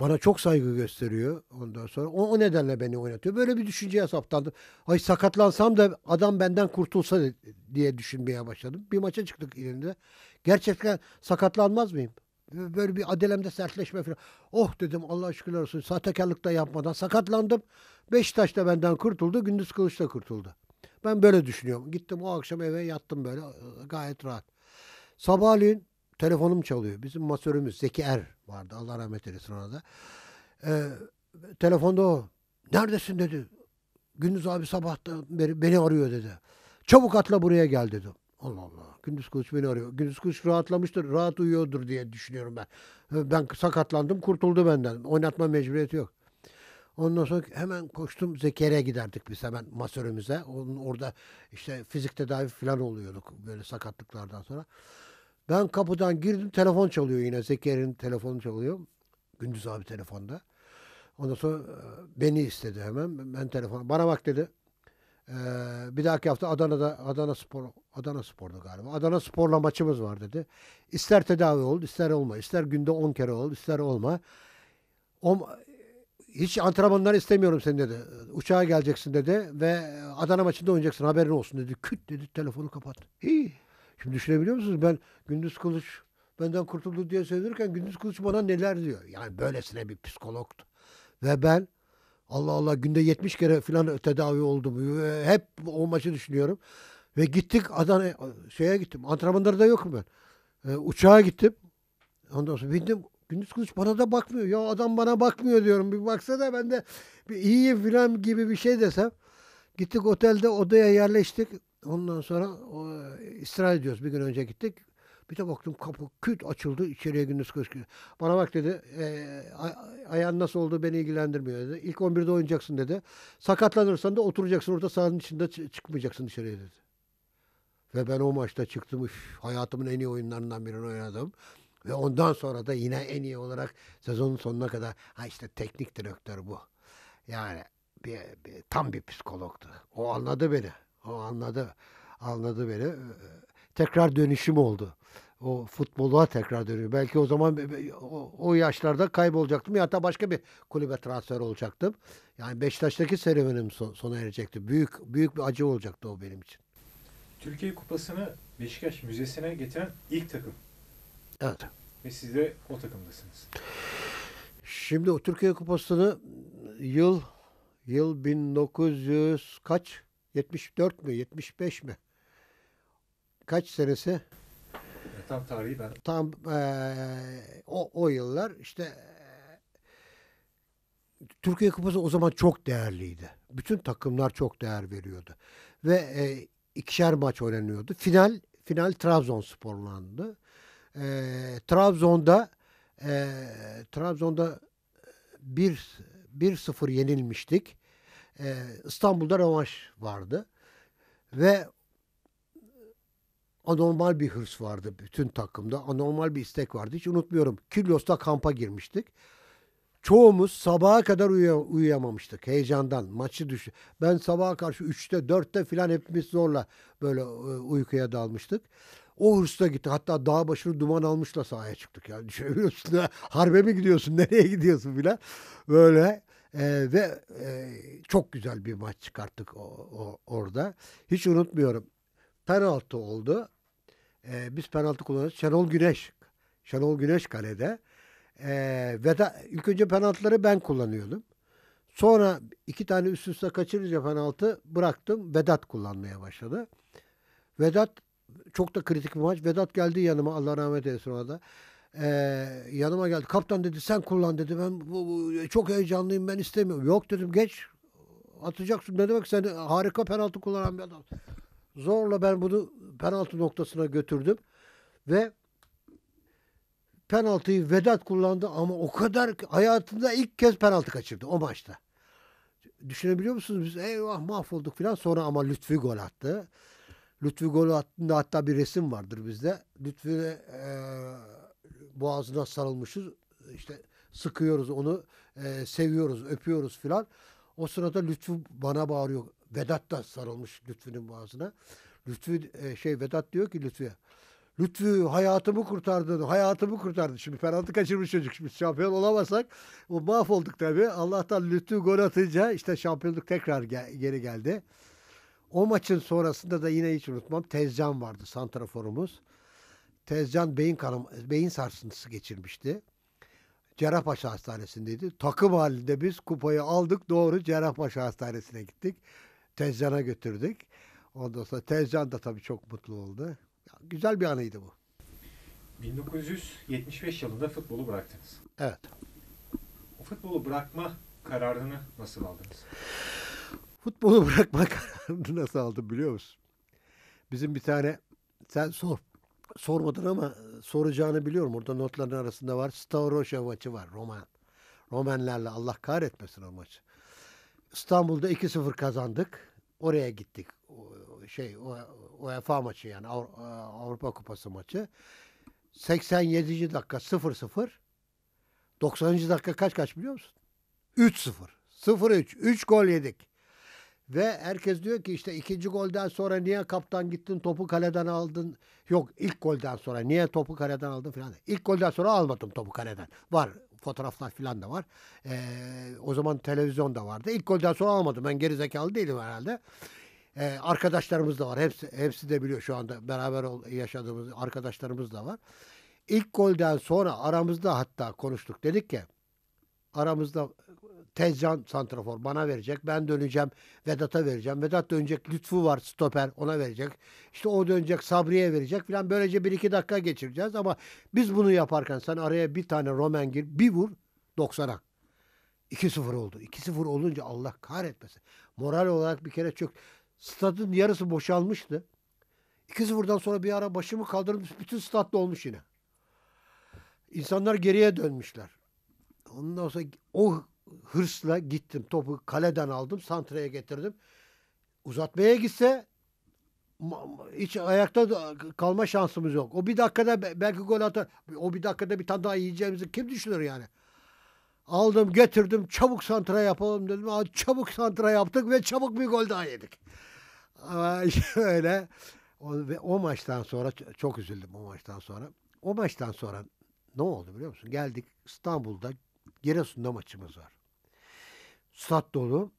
Bana çok saygı gösteriyor ondan sonra. O, o nedenle beni oynatıyor. Böyle bir düşünceye saptandım. Ay sakatlansam da adam benden kurtulsa diye düşünmeye başladım. Bir maça çıktık ilinde Gerçekten sakatlanmaz mıyım? Böyle bir adelemde sertleşme falan. Oh dedim Allah şükürler olsun sahtekarlık da yapmadan sakatlandım. Beşiktaş da benden kurtuldu. Gündüz Kılıç da kurtuldu. Ben böyle düşünüyorum. Gittim o akşam eve yattım böyle gayet rahat. Sabahleyin telefonum çalıyor. Bizim masörümüz Zeki Er vardı. Allah rahmet eylesin ona da. Ee, telefonda o. Neredesin dedi. Gündüz abi sabahta beri beni arıyor dedi. Çabuk atla buraya gel dedim Allah Allah. Gündüz Kılıç beni arıyor. Gündüz Kılıç rahatlamıştır, rahat uyuyordur diye düşünüyorum ben. Ee, ben sakatlandım, kurtuldu benden. Oynatma mecburiyeti yok. Ondan sonra hemen koştum Zeker'e giderdik biz hemen masörümüze. Onun orada işte fizik tedavi falan oluyorduk böyle sakatlıklardan sonra. Ben kapıdan girdim telefon çalıyor yine. Zeker'in telefonu çalıyor. Gündüz abi telefonda. Ondan sonra e, beni istedi hemen. Ben telefon bana bak dedi. Ee, bir dahaki hafta Adana'da Adana Spor Adana Spor'da galiba. Adana Spor'la maçımız var dedi. İster tedavi ol, ister olma. ister günde 10 kere ol, ister olma. On, hiç antrenmanlar istemiyorum seni dedi. Uçağa geleceksin dedi ve Adana maçında oynayacaksın haberin olsun dedi. Küt dedi telefonu kapat. Hii. Şimdi düşünebiliyor musunuz? Ben Gündüz Kılıç benden kurtuldu diye sevinirken Gündüz Kılıç bana neler diyor. Yani böylesine bir psikologtu. Ve ben Allah Allah günde 70 kere filan tedavi oldum. Hep o maçı düşünüyorum. Ve gittik Adana şeye gittim. Antrenmanları da yokum ben. E, uçağa gittim. Ondan sonra bindim. Gündüz Kılıç bana da bakmıyor. Ya adam bana bakmıyor diyorum. Bir baksana ben de bir iyiyim filan gibi bir şey desem. Gittik otelde odaya yerleştik. Ondan sonra o, istirahat ediyoruz. Bir gün önce gittik. Bir de baktım kapı küt açıldı. içeriye gündüz koştu. Bana bak dedi. E, ayağın nasıl oldu beni ilgilendirmiyor dedi. İlk 11'de oynayacaksın dedi. Sakatlanırsan da oturacaksın orada sahanın içinde çıkmayacaksın dışarıya dedi. Ve ben o maçta çıktım. Üf, hayatımın en iyi oyunlarından birini oynadım. Ve ondan sonra da yine en iyi olarak sezonun sonuna kadar ha işte teknik direktör bu. Yani bir, bir, tam bir psikologtu. O anladı beni. O anladı. Anladı beni. Ee, tekrar dönüşüm oldu. O futboluğa tekrar dönüyor. Belki o zaman o, o yaşlarda kaybolacaktım ya da başka bir kulübe transfer olacaktım. Yani Beşiktaş'taki serüvenim son, sona erecekti. Büyük büyük bir acı olacaktı o benim için. Türkiye Kupası'nı Beşiktaş Müzesi'ne getiren ilk takım. Evet. Ve siz de o takımdasınız. Şimdi o Türkiye Kupası'nı yıl yıl 1900 kaç? 74 mi 75 mi? Kaç senesi? Tam tarihi ben. Tam e, o, o yıllar işte e, Türkiye Kupası o zaman çok değerliydi. Bütün takımlar çok değer veriyordu. Ve e, ikişer maç oynanıyordu. Final final Trabzonsporlandı. E, Trabzon'da e, Trabzon'da 1-0 yenilmiştik e, İstanbul'da rövanş vardı. Ve anormal bir hırs vardı bütün takımda. Anormal bir istek vardı. Hiç unutmuyorum. Kilyos'ta kampa girmiştik. Çoğumuz sabaha kadar uyuy- uyuyamamıştık heyecandan. Maçı düşü. Ben sabaha karşı 3'te 4'te filan hepimiz zorla böyle e, uykuya dalmıştık. O hırsla gitti. Hatta dağ başını duman almışla sahaya çıktık. Yani (laughs) düşünüyorsun harbe mi gidiyorsun nereye gidiyorsun filan. Böyle e, ve e, çok güzel bir maç çıkarttık o, o, orada. Hiç unutmuyorum. Penaltı oldu. E, biz penaltı kullanıyoruz. Şenol Güneş. Şenol Güneş kalede. E, veda, ilk önce penaltıları ben kullanıyordum. Sonra iki tane üst üste kaçırınca penaltı bıraktım. Vedat kullanmaya başladı. Vedat çok da kritik bir maç. Vedat geldi yanıma Allah rahmet eylesin ona da e, yanıma geldi. Kaptan dedi sen kullan dedi. Ben bu, bu, çok heyecanlıyım ben istemiyorum. Yok dedim geç atacaksın. Ne demek sen harika penaltı kullanan bir adam. Zorla ben bunu penaltı noktasına götürdüm. Ve penaltıyı Vedat kullandı ama o kadar hayatında ilk kez penaltı kaçırdı o maçta. Düşünebiliyor musunuz? Biz eyvah mahvolduk filan. Sonra ama Lütfi gol attı. Lütfi gol attığında hatta bir resim vardır bizde. Lütfi e, boğazına sarılmışız. İşte sıkıyoruz onu, e, seviyoruz, öpüyoruz filan. O sırada Lütfü bana bağırıyor. Vedat da sarılmış Lütfü'nün boğazına. Lütfü e, şey Vedat diyor ki Lütfü'ye. Lütfü hayatımı kurtardın, hayatımı kurtardın. Şimdi penaltı kaçırmış çocuk. Şimdi şampiyon olamasak o mahvolduk tabii. Allah'tan Lütfü gol atınca işte şampiyonluk tekrar gel, geri geldi. O maçın sonrasında da yine hiç unutmam Tezcan vardı santraforumuz. Tezcan beyin, kanam, beyin sarsıntısı geçirmişti. Cerrahpaşa Hastanesi'ndeydi. Takım halinde biz kupayı aldık doğru Cerrahpaşa Hastanesi'ne gittik. Tezcan'a götürdük. Ondan sonra Tezcan da tabii çok mutlu oldu. Ya, güzel bir anıydı bu. 1975 yılında futbolu bıraktınız. Evet. O futbolu bırakma kararını nasıl aldınız? Futbolu (laughs) bırakma kararını nasıl aldım biliyor musun? Bizim bir tane sen sor sormadın ama e, soracağını biliyorum. Orada notların arasında var. Stavroşa maçı var. Roman. Romenlerle Allah kahretmesin o maçı. İstanbul'da 2-0 kazandık. Oraya gittik. Şey UEFA maçı yani e, Avrupa Kupası maçı. 87. dakika 0-0. 90. dakika kaç kaç biliyor musun? 3-0. 0-3. 3 gol yedik. Ve herkes diyor ki işte ikinci golden sonra niye kaptan gittin topu kaleden aldın? Yok ilk golden sonra niye topu kaleden aldın filan. İlk golden sonra almadım topu kaleden. Var fotoğraflar filan da var. Ee, o zaman televizyon da vardı. İlk golden sonra almadım. Ben gerizekalı zekalı değilim herhalde. Ee, arkadaşlarımız da var. Hepsi hepsi de biliyor şu anda beraber yaşadığımız arkadaşlarımız da var. İlk golden sonra aramızda hatta konuştuk. Dedik ki aramızda e, Tezcan Santrafor bana verecek. Ben döneceğim Vedat'a vereceğim. Vedat dönecek Lütfu var stoper ona verecek. İşte o dönecek Sabri'ye verecek filan. Böylece bir iki dakika geçireceğiz ama biz bunu yaparken sen araya bir tane Roman gir bir vur 90'a. 2-0 oldu. 2-0 olunca Allah kahretmesin. Moral olarak bir kere çok Stadın yarısı boşalmıştı. 2-0'dan sonra bir ara başımı kaldırdım. Bütün stat dolmuş yine. İnsanlar geriye dönmüşler. Ondan sonra o hırsla gittim. Topu kaleden aldım. Santra'ya getirdim. Uzatmaya gitse hiç ayakta kalma şansımız yok. O bir dakikada belki gol atar. O bir dakikada bir tane daha yiyeceğimizi kim düşünür yani? Aldım getirdim çabuk santra yapalım dedim. çabuk santra yaptık ve çabuk bir gol daha yedik. Ama (laughs) öyle. ve o maçtan sonra çok üzüldüm o maçtan sonra. O maçtan sonra ne oldu biliyor musun? Geldik İstanbul'da Giresun'da maçımız var. Stat dolu.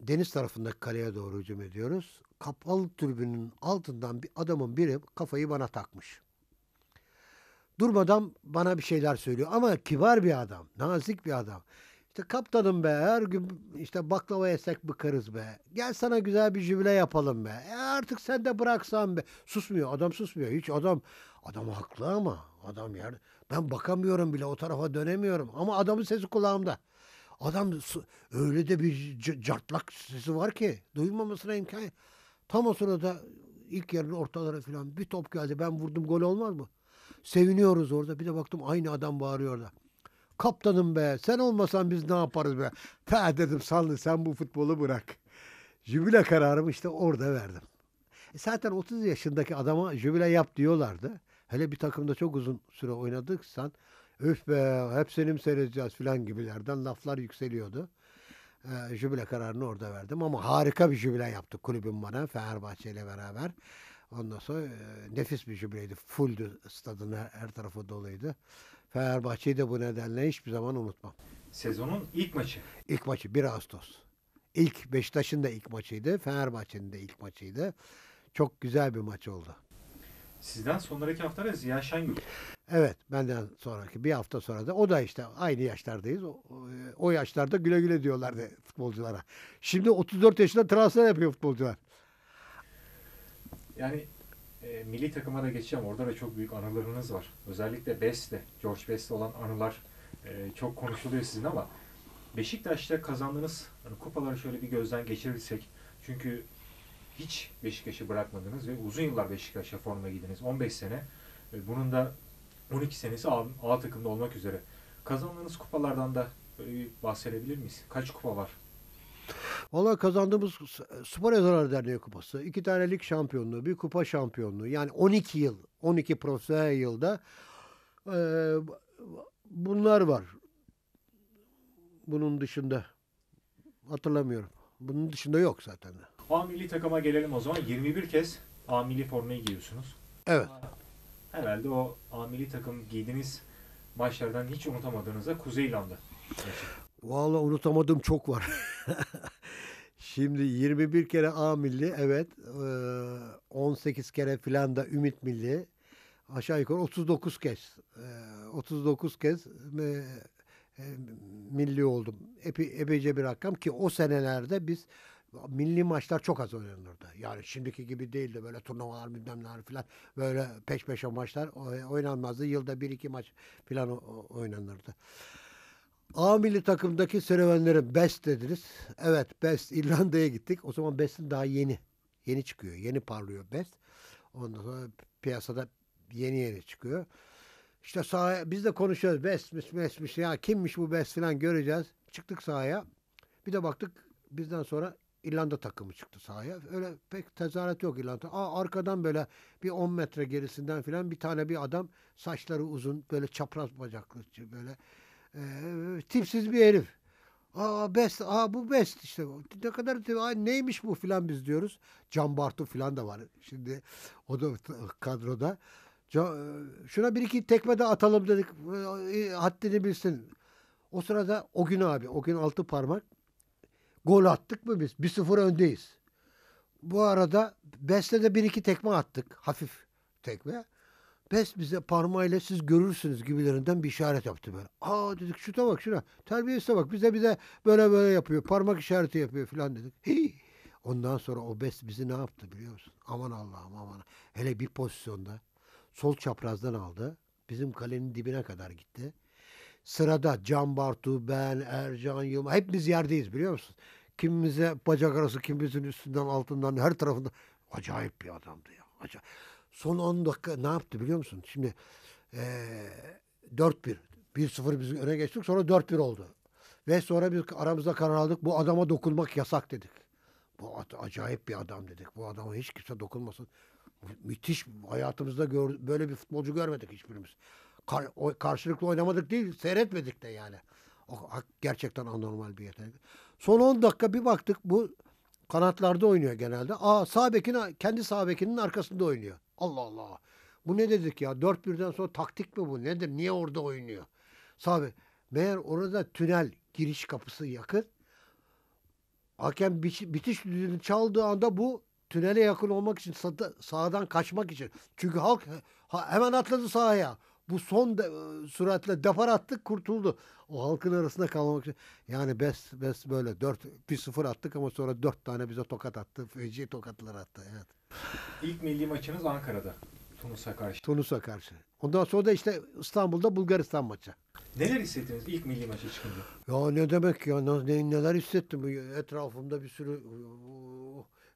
Deniz tarafındaki kaleye doğru hücum ediyoruz. Kapalı tribünün altından bir adamın biri kafayı bana takmış. Durmadan bana bir şeyler söylüyor ama kibar bir adam, nazik bir adam. İşte kaptanım be her gün işte baklava yesek bıkarız be. Gel sana güzel bir jübile yapalım be. E artık sen de bıraksan be. Susmuyor adam susmuyor. Hiç adam adam haklı ama adam yer. Ben bakamıyorum bile o tarafa dönemiyorum. Ama adamın sesi kulağımda. Adam öyle de bir cartlak sesi var ki duymamasına imkan yok. Tam o sırada ilk yarının ortaları falan bir top geldi. Ben vurdum gol olmaz mı? Seviniyoruz orada. Bir de baktım aynı adam bağırıyor orada. Kaptanım be sen olmasan biz ne yaparız be. Ta dedim sallı, sen bu futbolu bırak. Jübile kararımı işte orada verdim. E zaten 30 yaşındaki adama jübile yap diyorlardı. Hele bir takımda çok uzun süre oynadıksan üf be hep seni mi seyredeceğiz filan gibilerden laflar yükseliyordu. E, jübile kararını orada verdim ama harika bir jübile yaptı kulübüm bana Fenerbahçe ile beraber. Ondan sonra e, nefis bir jübileydi. Fulldü stadın her, her tarafı doluydu. Fenerbahçe'yi de bu nedenle hiçbir zaman unutmam. Sezonun ilk maçı. İlk maçı 1 Ağustos. İlk Beşiktaş'ın da ilk maçıydı. Fenerbahçe'nin de ilk maçıydı. Çok güzel bir maç oldu. Sizden sonraki hafta da Ziya Şengül. Evet benden sonraki bir hafta sonra da o da işte aynı yaşlardayız. O, o yaşlarda güle güle diyorlardı futbolculara. Şimdi 34 yaşında transfer yapıyor futbolcular. Yani e, milli takıma da geçeceğim. Orada da çok büyük anılarınız var. Özellikle Best'le, George Best'le olan anılar e, çok konuşuluyor sizin ama Beşiktaş'ta kazandığınız hani kupaları şöyle bir gözden geçirirsek çünkü hiç Beşiktaş'ı bırakmadınız ve uzun yıllar Beşiktaş'a forma giydiniz. 15 sene. E, bunun da 12 senesi A, A takımda olmak üzere. Kazandığınız kupalardan da bahsedebilir miyiz? Kaç kupa var Valla kazandığımız e, Spor Ezalar Derneği Kupası, iki tane lig şampiyonluğu, bir kupa şampiyonluğu. Yani 12 yıl, 12 profesyonel yılda e, bunlar var. Bunun dışında hatırlamıyorum. Bunun dışında yok zaten. A milli takıma gelelim o zaman. 21 kez A milli formayı giyiyorsunuz. Evet. Herhalde o A milli takım giydiğiniz maçlardan hiç unutamadığınızda Kuzey Valla unutamadığım çok var. (laughs) Şimdi 21 kere A milli evet 18 ee, kere filan da Ümit milli aşağı yukarı 39 kez 39 ee, kez e, e, milli oldum. Epe, epeyce bir rakam ki o senelerde biz milli maçlar çok az oynanırdı. Yani şimdiki gibi değildi böyle turnuvalar bilmem neler falan böyle peş peşe maçlar oynanmazdı. Yılda bir iki maç filan oynanırdı. A milli takımdaki serüvenleri Best dediniz. Evet Best İrlanda'ya gittik. O zaman Best'in daha yeni. Yeni çıkıyor. Yeni parlıyor Best. Ondan sonra piyasada yeni yeni çıkıyor. İşte sahaya biz de konuşuyoruz. Bestmiş, bestmiş ya kimmiş bu Best falan göreceğiz. Çıktık sahaya. Bir de baktık bizden sonra İrlanda takımı çıktı sahaya. Öyle pek tezahürat yok İrlanda. Aa, arkadan böyle bir 10 metre gerisinden filan bir tane bir adam saçları uzun böyle çapraz bacaklı böyle e, tipsiz bir herif. Aa best, aa bu best işte. Ne kadar aa, neymiş bu filan biz diyoruz. Can Bartu filan da var şimdi o da kadroda. E, şuna bir iki tekme de atalım dedik. E, e, haddini bilsin. O sırada o gün abi, o gün altı parmak gol attık mı biz? Bir sıfır öndeyiz. Bu arada Besle de bir iki tekme attık. Hafif tekme bes bize parmağıyla siz görürsünüz gibilerinden bir işaret yaptı böyle. Aa dedik şuta bak şuna terbiyesize bak bize bize böyle böyle yapıyor parmak işareti yapıyor filan dedik. Hii. Ondan sonra o bes bizi ne yaptı biliyor musun? Aman Allah'ım aman. Hele bir pozisyonda sol çaprazdan aldı. Bizim kalenin dibine kadar gitti. Sırada Can Bartu, ben, Ercan Yılmaz hepimiz yerdeyiz biliyor musun? Kimimize bacak arası, kimimizin üstünden, altından, her tarafından. Acayip bir adamdı ya. Acayip. Son 10 dakika ne yaptı biliyor musun? Şimdi ee, 4-1. 1-0 biz öne geçtik sonra 4-1 oldu. Ve sonra biz aramızda karar aldık. Bu adama dokunmak yasak dedik. Bu acayip bir adam dedik. Bu adama hiç kimse dokunmasın. Müthiş hayatımızda gör, böyle bir futbolcu görmedik hiçbirimiz. Kar, o, karşılıklı oynamadık değil, seyretmedik de yani. O, gerçekten anormal bir yetenek. Son 10 dakika bir baktık bu Kanatlarda oynuyor genelde. Aa sağ bekin kendi sağ bekinin arkasında oynuyor. Allah Allah. Bu ne dedik ya? 4 birden sonra taktik mi bu? Nedir? Niye orada oynuyor? Sağ bek. Meğer orada tünel giriş kapısı yakın. Hakem bitiş düdüğünü çaldığı anda bu tünele yakın olmak için sağdan kaçmak için. Çünkü halk hemen atladı sahaya bu son de, süratle depar attık kurtuldu. O halkın arasında kalmak için. Yani bes bes böyle 4 bir sıfır attık ama sonra dört tane bize tokat attı. Feci tokatlar attı. Evet. İlk milli maçınız Ankara'da. Tunus'a karşı. Tunus'a karşı. Ondan sonra da işte İstanbul'da Bulgaristan maçı. Neler hissettiniz ilk milli maça çıkınca? Ya ne demek ya ne, neler hissettim. Etrafımda bir sürü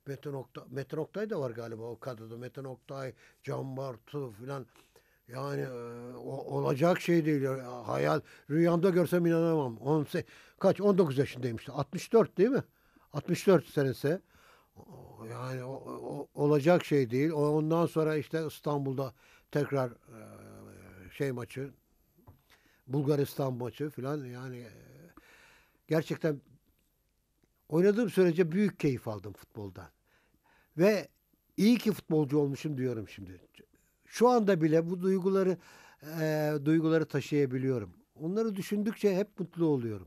Metin Oktay, Metin Oktay da var galiba o kadroda. Metin Oktay, Can Bartu filan yani e, o, olacak şey değil. Hayal rüyamda görsem inanamam. 10 kaç 19 yaşındaymıştı. 64 değil mi? 64 senesi. Yani o, o, olacak şey değil. Ondan sonra işte İstanbul'da tekrar e, şey maçı Bulgaristan maçı filan yani e, gerçekten oynadığım sürece büyük keyif aldım futboldan. Ve iyi ki futbolcu olmuşum diyorum şimdi şu anda bile bu duyguları e, duyguları taşıyabiliyorum. Onları düşündükçe hep mutlu oluyorum.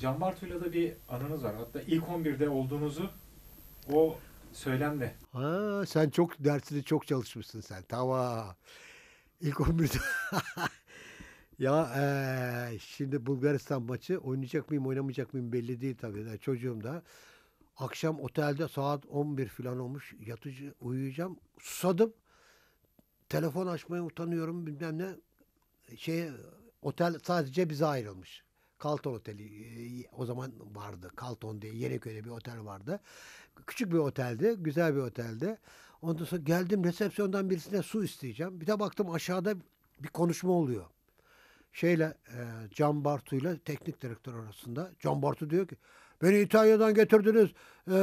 Can Bartu'yla da bir anınız var. Hatta ilk 11'de olduğunuzu o söylemle. Ha, sen çok dersini çok çalışmışsın sen. Tamam. İlk 11'de. (laughs) ya e, şimdi Bulgaristan maçı oynayacak mıyım oynamayacak mıyım belli değil tabii. Yani çocuğum da. Akşam otelde saat 11 falan olmuş. Yatıcı uyuyacağım. Susadım telefon açmaya utanıyorum bilmem ne. Şey otel sadece bize ayrılmış. Kalton Oteli e, o zaman vardı. Kalton diye Yeniköy'de bir otel vardı. Küçük bir oteldi. Güzel bir oteldi Ondan sonra geldim resepsiyondan birisine su isteyeceğim. Bir de baktım aşağıda bir konuşma oluyor. Şeyle e, Can Bartu'yla teknik direktör arasında. Can Bartu diyor ki Beni İtalya'dan getirdiniz. E, ee,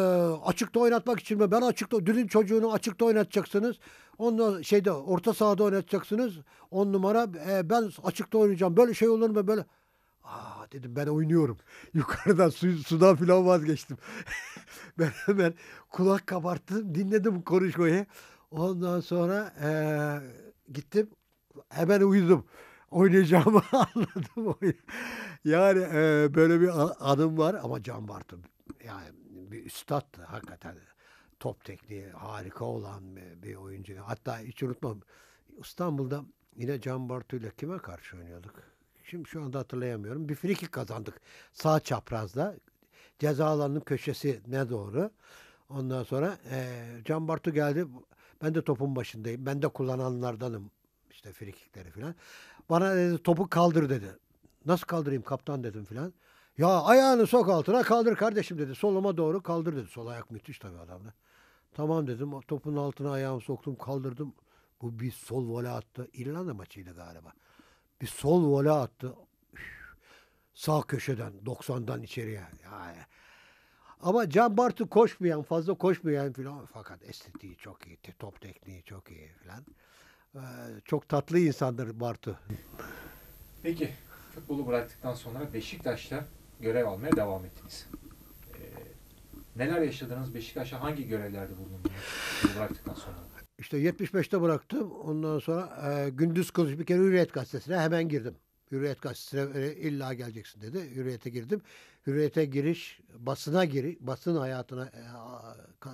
açıkta oynatmak için mi? Ben açıkta, dünün çocuğunu açıkta oynatacaksınız. Onu şeyde orta sahada oynatacaksınız. On numara e, ben açıkta oynayacağım. Böyle şey olur mu? Böyle Aa dedim ben oynuyorum. (laughs) Yukarıdan su, sudan filan vazgeçtim. (laughs) ben hemen kulak kabarttım. Dinledim konuşmayı. Ondan sonra e, gittim. Hemen uyudum. Oynayacağımı (laughs) anladım. Yani e, böyle bir adım var ama Can Bartu yani bir üstattı hakikaten. Top tekniği harika olan bir, bir oyuncu. Hatta hiç unutmam İstanbul'da yine Can Bartu ile kime karşı oynuyorduk? Şimdi şu anda hatırlayamıyorum. Bir frikik kazandık sağ çaprazda. Ceza alanının köşesi ne doğru. Ondan sonra e, Can Bartu geldi. Ben de topun başındayım. Ben de kullananlardanım. işte frikikleri falan. Bana dedi topu kaldır dedi. Nasıl kaldırayım kaptan dedim filan. Ya ayağını sok altına kaldır kardeşim dedi. Soluma doğru kaldır dedi. Sol ayak müthiş tabii adamda. Tamam dedim. Topun altına ayağımı soktum kaldırdım. Bu bir sol vole attı. İrlanda maçıydı galiba. Bir sol vole attı. Sağ köşeden 90'dan içeriye. Yani. Ama Can Bartu koşmayan, fazla koşmayan filan. Fakat estetiği çok iyi. Top tekniği çok iyi filan. Ee, çok tatlı insandır Bartu. Peki futbolu bıraktıktan sonra Beşiktaş'ta görev almaya devam ettiniz. Ee, neler yaşadınız? Beşiktaş'a hangi görevlerde bulundunuz bıraktıktan sonra? İşte 75'te bıraktım. Ondan sonra e, gündüz kılıç bir kere Hürriyet Gazetesi'ne hemen girdim. Hürriyet Gazetesi'ne e, illa geleceksin dedi. Hürriyet'e girdim. Hürriyet'e giriş, basına giriş, basın hayatına e, e,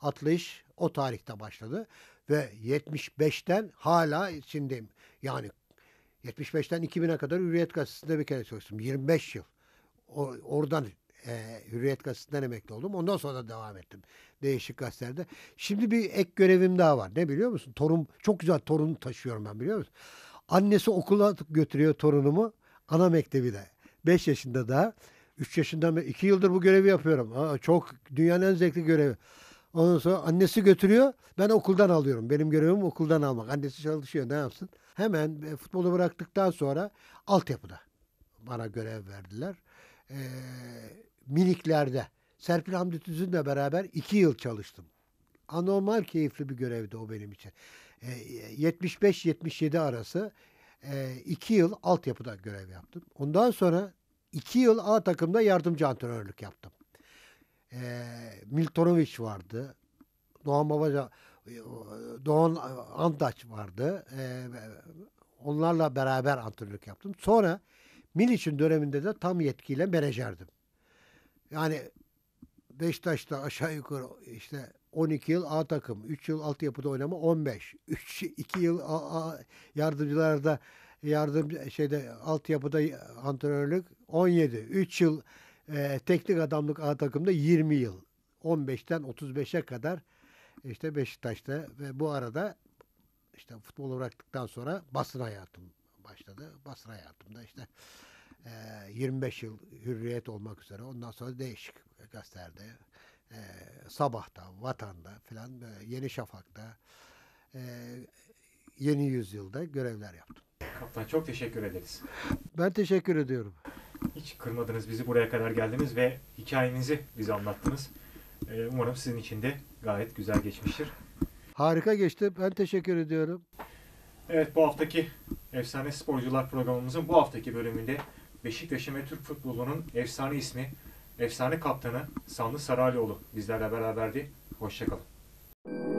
atlayış o tarihte başladı. Ve 75'ten hala içindeyim. Yani 75'ten 2000'e kadar Hürriyet Gazetesi'nde bir kere çalıştım. 25 yıl. O, oradan e, Hürriyet Gazetesi'nden emekli oldum. Ondan sonra da devam ettim değişik gazetelerde. Şimdi bir ek görevim daha var. Ne biliyor musun? Torun çok güzel torun taşıyorum ben biliyor musun? Annesi okula götürüyor torunumu. Ana mektebi de. 5 yaşında daha. 3 yaşında beri 2 yıldır bu görevi yapıyorum. Aa, çok dünyanın en zevkli görevi. Ondan sonra annesi götürüyor. Ben okuldan alıyorum. Benim görevim okuldan almak. Annesi çalışıyor ne yapsın? hemen e, futbolu bıraktıktan sonra altyapıda bana görev verdiler. E, miniklerde Serpil Hamdi Tüzün'le beraber iki yıl çalıştım. Anormal keyifli bir görevdi o benim için. E, 75-77 arası e, iki yıl altyapıda görev yaptım. Ondan sonra iki yıl A takımda yardımcı antrenörlük yaptım. E, Miltonovic vardı. Doğan Babacan Doğan e, Antaç vardı. E, onlarla beraber antrenörlük yaptım. Sonra Miliç'in döneminde de tam yetkiyle menajerdim. Yani Beşiktaş'ta aşağı yukarı işte 12 yıl A takım, 3 yıl altyapıda oynama 15, 3 2 yıl A, A yardımcılarda yardım şeyde altyapıda antrenörlük 17, 3 yıl e, teknik adamlık A takımda 20 yıl. 15'ten 35'e kadar işte Beşiktaş'ta ve bu arada işte futbolu bıraktıktan sonra basın hayatım başladı. Basın hayatımda işte 25 yıl hürriyet olmak üzere ondan sonra değişik gazetelerde Sabah'ta, Vatan'da filan Yeni Şafak'ta Yeni Yüzyıl'da görevler yaptım. Kaptan çok teşekkür ederiz. Ben teşekkür ediyorum. Hiç kırmadınız bizi buraya kadar geldiniz ve hikayenizi bize anlattınız. Ee, umarım sizin için de gayet güzel geçmiştir. Harika geçti. Ben teşekkür ediyorum. Evet bu haftaki Efsane Sporcular programımızın bu haftaki bölümünde Beşiktaş'ın ve Türk futbolunun efsane ismi, efsane kaptanı Sanlı Saralioğlu bizlerle beraberdi. Hoşçakalın.